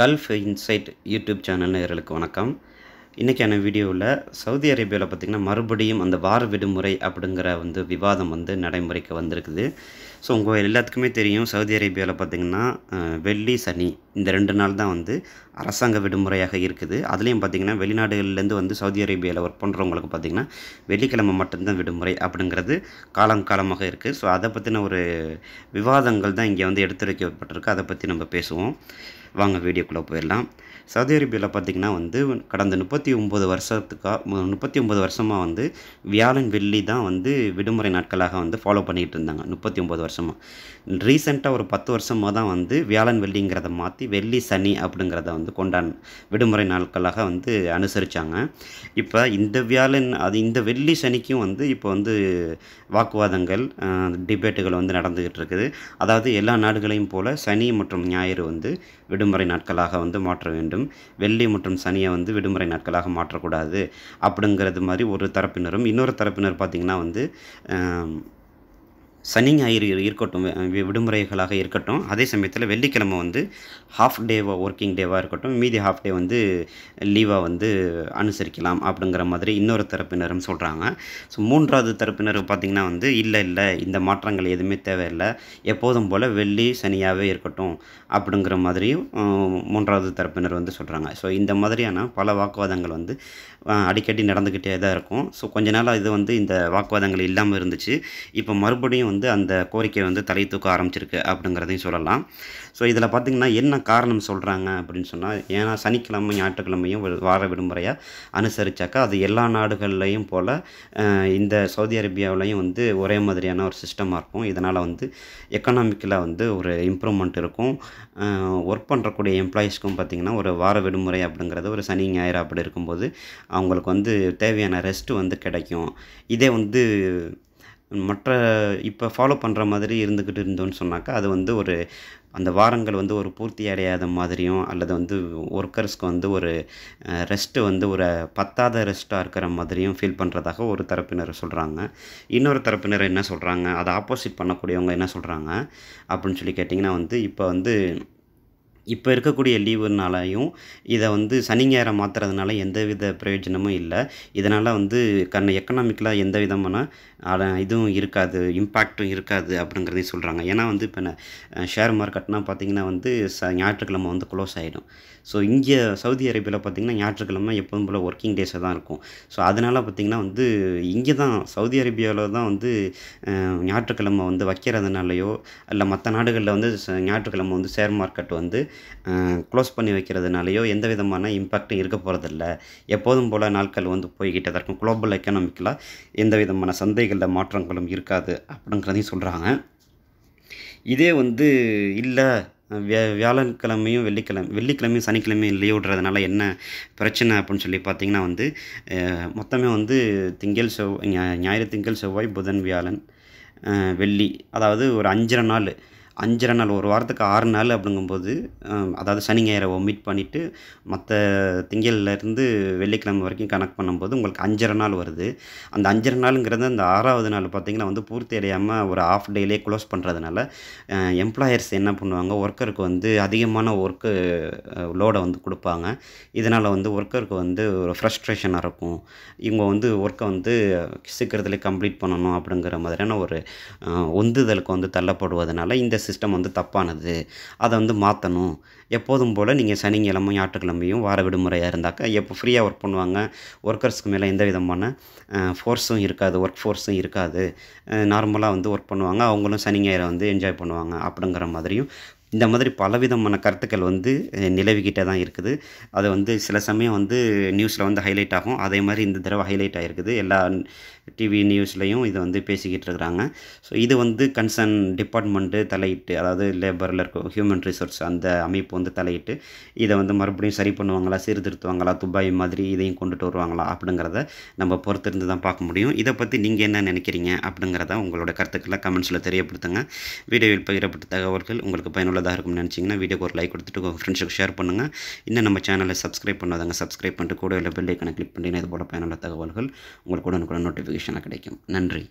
gulf inside YouTube channel நேர்களுக்கு வணக்கம் இன்றைக்கான வீடியோவில் சவுதி அரேபியாவில் பார்த்திங்கன்னா மறுபடியும் அந்த வார விடுமுறை அப்படிங்கிற வந்து விவாதம் வந்து நடைமுறைக்கு வந்திருக்குது ஸோ உங்கள் எல்லாத்துக்குமே தெரியும் சவுதி அரேபியாவில் பார்த்திங்கன்னா வெள்ளி சனி இந்த ரெண்டு நாள் தான் வந்து அரசாங்க விடுமுறையாக இருக்குது அதுலேயும் பார்த்திங்கன்னா வெளிநாடுகள்லேருந்து வந்து சவுதி அரேபியாவில் ஒர்க் பண்ணுறவங்களுக்கு பார்த்திங்கன்னா வெள்ளிக்கிழமை மட்டும்தான் விடுமுறை அப்படிங்கிறது காலம் காலமாக இருக்குது ஸோ அதை பற்றின ஒரு விவாதங்கள் தான் இங்கே வந்து எடுத்து வைக்கப்பட்டிருக்கு அதை பற்றி நம்ம பேசுவோம் வாங்க வீடியோக்குள்ளே போயிடலாம் சவுதி அரேபியாவில் பார்த்திங்கன்னா வந்து கடந்த முப்பத்தி ஒம்பது வருஷத்துக்காக முப்பத்தி ஒம்பது வருஷமாக வந்து வியாழன் வெள்ளி தான் வந்து விடுமுறை நாட்களாக வந்து ஃபாலோ பண்ணிகிட்டு இருந்தாங்க முப்பத்தி ஒம்பது வருஷமாக ரீசெண்டாக ஒரு பத்து வருஷமாக தான் வந்து வியாழன் வெள்ளிங்கிறத மாற்றி வெள்ளி சனி அப்படிங்கிறத வந்து கொண்டாடு விடுமுறை நாட்களாக வந்து அனுசரித்தாங்க இப்போ இந்த வியாழன் அது இந்த வெள்ளி சனிக்கும் வந்து இப்போ வந்து வாக்குவாதங்கள் டிபேட்டுகள் வந்து நடந்துக்கிட்டு இருக்குது அதாவது எல்லா நாடுகளையும் போல் சனி மற்றும் ஞாயிறு வந்து விடு விடுமுறை நாட்களாக வந்து மாற்ற வேண்டும் வெள்ளி மற்றும் சனியை வந்து விடுமுறை நாட்களாக மாற்றக்கூடாது அப்படிங்கிறது மாதிரி ஒரு தரப்பினரும் இன்னொரு தரப்பினர் பார்த்திங்கன்னா வந்து சனி ஞாயிறு இருக்கட்டும் விடுமுறைகளாக இருக்கட்டும் அதே சமயத்தில் வெள்ளிக்கிழமை வந்து ஹாஃப் டேவாக ஒர்க்கிங் டேவாக இருக்கட்டும் மீதி ஹாஃப் டே வந்து லீவாக வந்து அனுசரிக்கலாம் அப்படிங்கிற மாதிரி இன்னொரு தரப்பினரும் சொல்கிறாங்க ஸோ மூன்றாவது தரப்பினர் பார்த்திங்கன்னா வந்து இல்லை இல்லை இந்த மாற்றங்கள் எதுவுமே தேவையில்லை எப்போதும் போல் வெள்ளி சனியாகவே இருக்கட்டும் அப்படிங்கிற மாதிரியும் மூன்றாவது தரப்பினர் வந்து சொல்கிறாங்க ஸோ இந்த மாதிரியான பல வாக்குவாதங்கள் வந்து அடிக்கடி நடந்துக்கிட்டே தான் இருக்கும் ஸோ கொஞ்ச நாள் இது வந்து இந்த வாக்குவாதங்கள் இல்லாமல் இருந்துச்சு இப்போ மறுபடியும் வந்து அந்த கோரிக்கை வந்து தலை தூக்க ஆரம்பிச்சிருக்கு அப்படிங்கிறதையும் சொல்லலாம் ஸோ இதில் பார்த்திங்கன்னா என்ன காரணம் சொல்கிறாங்க அப்படின்னு சொன்னால் ஏன்னா சனிக்கிழமை ஞாயிற்றுக்கிழமையும் வார விடுமுறையாக அனுசரித்தாக்கா அது எல்லா நாடுகள்லையும் போல் இந்த சவுதி அரேபியாவிலையும் வந்து ஒரே மாதிரியான ஒரு சிஸ்டமாக இருக்கும் இதனால் வந்து எக்கனாமிக்கில் வந்து ஒரு இம்ப்ரூவ்மெண்ட் இருக்கும் ஒர்க் பண்ணுறக்கூடிய எம்ப்ளாயீஸ்க்கும் பார்த்திங்கன்னா ஒரு வார விடுமுறை அப்படிங்கிறது ஒரு சனி ஞாயிறு அப்படி இருக்கும்போது அவங்களுக்கு வந்து தேவையான ரெஸ்ட்டு வந்து கிடைக்கும் இதே வந்து மற்ற இப்போ ஃபாலோ பண்ணுற மாதிரி இருந்துக்கிட்டு இருந்தோன்னு சொன்னாக்கா அது வந்து ஒரு அந்த வாரங்கள் வந்து ஒரு பூர்த்தி அடையாத மாதிரியும் அல்லது வந்து ஒர்க்கர்ஸ்க்கு வந்து ஒரு ரெஸ்ட்டு வந்து ஒரு பத்தாத ரெஸ்ட்டாக இருக்கிற மாதிரியும் ஃபீல் பண்ணுறதாக ஒரு தரப்பினர் சொல்கிறாங்க இன்னொரு தரப்பினர் என்ன சொல்கிறாங்க அதை ஆப்போசிட் பண்ணக்கூடியவங்க என்ன சொல்கிறாங்க அப்படின்னு சொல்லி கேட்டிங்கன்னா வந்து இப்போ வந்து இப்போ இருக்கக்கூடிய லீவுனாலையும் இதை வந்து சனி ஞாயிறை மாற்றுறதுனால எந்தவித பிரயோஜனமும் இல்லை இதனால் வந்து கண்ண எக்கனாமிக்கலாக எந்த விதமான இதுவும் இருக்காது இம்பேக்டும் இருக்காது அப்படிங்கிறதையும் சொல்கிறாங்க ஏன்னா வந்து இப்போ ஷேர் மார்க்கெட்னால் பார்த்திங்கன்னா வந்து ச ஞாயிற்றுக்கிழமை வந்து க்ளோஸ் ஆகிடும் ஸோ இங்கே சவுதி அரேபியாவில் பார்த்திங்கன்னா ஞாயிற்றுக்கிழமை எப்போதும் போல் ஒர்க்கிங் டேஸாக தான் இருக்கும் ஸோ அதனால் பார்த்திங்கன்னா வந்து இங்கே தான் சவுதி அரேபியாவில் தான் வந்து ஞாயிற்றுக்கிழமை வந்து வைக்கிறதுனாலையோ இல்லை மற்ற நாடுகளில் வந்து ஞாயிற்றுக்கிழமை வந்து ஷேர் மார்க்கெட் வந்து க்ளோஸ் பண்ணி வைக்கிறதுனாலையோ எந்த விதமான இம்பேக்டும் இருக்க போகிறதில்ல எப்போதும் போல் நாட்கள் வந்து போய்கிட்டே தான் இருக்கும் குளோபல் எக்கனாமிக்கில் எந்த விதமான சந்தைகளில் மாற்றங்களும் இருக்காது அப்படிங்கிறதையும் சொல்கிறாங்க இதே வந்து இல்லை வியா வியாழக்கிழமையும் வெள்ளிக்கிழமை வெள்ளிக்கிழமையும் சனிக்கிழமையும் விடுறதுனால என்ன பிரச்சனை அப்படின்னு சொல்லி பார்த்திங்கன்னா வந்து மொத்தமே வந்து திங்கள் செவ் ஞாயிறு திங்கள் செவ்வாய் புதன் வியாழன் வெள்ளி அதாவது ஒரு அஞ்சரை நாள் அஞ்சரை நாள் ஒரு வாரத்துக்கு ஆறு நாள் அப்படிங்கும்போது அதாவது சனி ஞாயிறை ஒமிட் பண்ணிவிட்டு மற்ற திங்கள்லேருந்து வெள்ளிக்கிழமை வரைக்கும் கணக்கு பண்ணும்போது உங்களுக்கு அஞ்சரை நாள் வருது அந்த அஞ்சரை நாளுங்கிறது அந்த ஆறாவது நாள் பார்த்திங்கன்னா வந்து பூர்த்தி அடையாமல் ஒரு ஆஃப் டேலே க்ளோஸ் பண்ணுறதுனால எம்ப்ளாயர்ஸ் என்ன பண்ணுவாங்க ஒர்க்கருக்கு வந்து அதிகமான ஒர்க்கு லோடை வந்து கொடுப்பாங்க இதனால் வந்து ஒர்க்கருக்கு வந்து ஒரு ஃப்ரஸ்ட்ரேஷனாக இருக்கும் இவங்க வந்து ஒர்க்கை வந்து சீக்கிரத்தில் கம்ப்ளீட் பண்ணணும் அப்படிங்கிற மாதிரியான ஒரு உந்துதலுக்கு வந்து தள்ளப்படுவதனால இந்த சிஸ்டம் வந்து தப்பானது அதை வந்து மாற்றணும் எப்போதும் போல் நீங்கள் சனிக்கிழமை ஞாயிற்றுக்கிழமையும் வார விடுமுறையாக இருந்தாக்கா எப்போ ஃப்ரீயாக ஒர்க் பண்ணுவாங்க ஒர்க்கர்ஸ்க்கு மேலே எந்த விதமான ஃபோர்ஸும் இருக்காது ஒர்க் ஃபோர்ஸும் இருக்காது நார்மலாக வந்து ஒர்க் பண்ணுவாங்க அவங்களும் சனி ஞாயிறை வந்து என்ஜாய் பண்ணுவாங்க அப்படிங்கிற மாதிரியும் இந்த மாதிரி பலவிதமான கருத்துக்கள் வந்து நிலவிக்கிட்டே தான் இருக்குது அது வந்து சில சமயம் வந்து நியூஸில் வந்து ஹைலைட் ஆகும் அதே மாதிரி இந்த தடவை ஹைலைட் ஆகிருக்குது எல்லா டிவி நியூஸ்லேயும் இதை வந்து பேசிக்கிட்டு இருக்கிறாங்க ஸோ இது வந்து கன்சர்ன் டிபார்ட்மெண்ட்டு தலையிட்டு அதாவது லேபரில் இருக்கும் ஹியூமன் ரிசோர்ஸ் அந்த அமைப்பு வந்து தலையிட்டு இதை வந்து மறுபடியும் சரி பண்ணுவாங்களா சீர்திருத்துவாங்களா துபாய் மாதிரி இதையும் கொண்டுட்டு வருவாங்களா அப்படிங்கிறத நம்ம பொறுத்திருந்து தான் பார்க்க முடியும் இதை பற்றி நீங்கள் என்ன நினைக்கிறீங்க அப்படிங்கிறத உங்களோட கருத்துக்களை கமெண்ட்ஸில் தெரியப்படுத்துங்க வீடியோவில் பகிரப்பட்ட தகவல்கள் உங்களுக்கு பயனுள்ளதாக இருக்கும்னு நினச்சிங்கன்னா வீடியோக்கு ஒரு லைக் கொடுத்துட்டு உங்கள் ஃப்ரெண்ட்ஸுக்கு ஷேர் பண்ணுங்கள் இன்னும் நம்ம சேனலை சப்ஸ்கிரைப் பண்ணாதாங்க சப்ஸ்கிரைப் பண்ணிட்டு கூட இல்லை பெல் கிளிக் பண்ணி இது போல் பயனுள்ள தகவல்கள் உங்களுக்கு கூட நோட்டிஃபிகேஷன் சொல்யூஷனாக கிடைக்கும் நன்றி